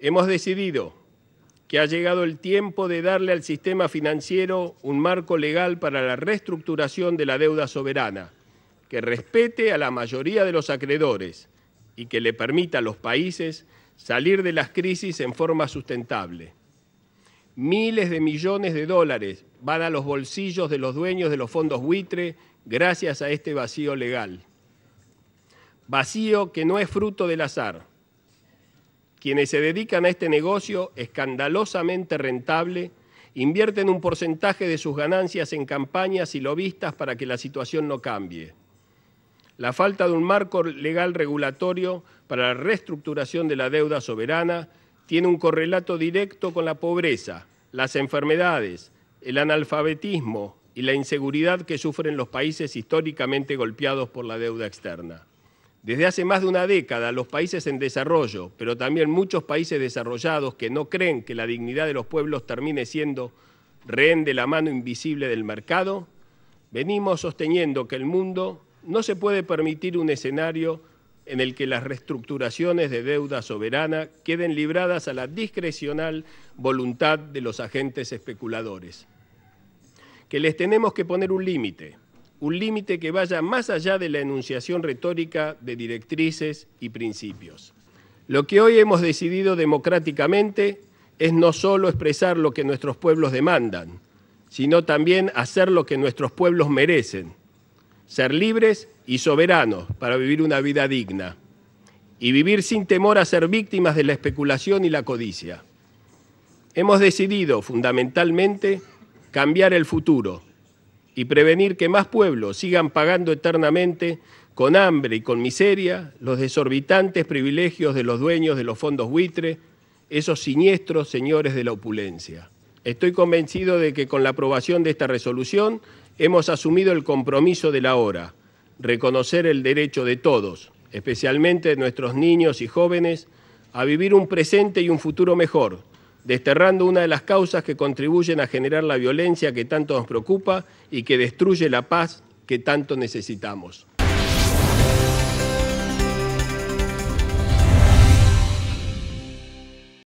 Hemos decidido que ha llegado el tiempo de darle al sistema financiero un marco legal para la reestructuración de la deuda soberana, que respete a la mayoría de los acreedores y que le permita a los países salir de las crisis en forma sustentable. Miles de millones de dólares van a los bolsillos de los dueños de los fondos buitre gracias a este vacío legal. Vacío que no es fruto del azar quienes se dedican a este negocio escandalosamente rentable invierten un porcentaje de sus ganancias en campañas y lobistas para que la situación no cambie. La falta de un marco legal regulatorio para la reestructuración de la deuda soberana tiene un correlato directo con la pobreza, las enfermedades, el analfabetismo y la inseguridad que sufren los países históricamente golpeados por la deuda externa. Desde hace más de una década, los países en desarrollo, pero también muchos países desarrollados que no creen que la dignidad de los pueblos termine siendo rehén de la mano invisible del mercado, venimos sosteniendo que el mundo no se puede permitir un escenario en el que las reestructuraciones de deuda soberana queden libradas a la discrecional voluntad de los agentes especuladores. Que les tenemos que poner un límite un límite que vaya más allá de la enunciación retórica de directrices y principios. Lo que hoy hemos decidido democráticamente es no solo expresar lo que nuestros pueblos demandan, sino también hacer lo que nuestros pueblos merecen, ser libres y soberanos para vivir una vida digna y vivir sin temor a ser víctimas de la especulación y la codicia. Hemos decidido fundamentalmente cambiar el futuro y prevenir que más pueblos sigan pagando eternamente con hambre y con miseria los desorbitantes privilegios de los dueños de los fondos buitre, esos siniestros señores de la opulencia. Estoy convencido de que con la aprobación de esta resolución hemos asumido el compromiso de la hora, reconocer el derecho de todos, especialmente de nuestros niños y jóvenes, a vivir un presente y un futuro mejor, desterrando una de las causas que contribuyen a generar la violencia que tanto nos preocupa y que destruye la paz que tanto necesitamos.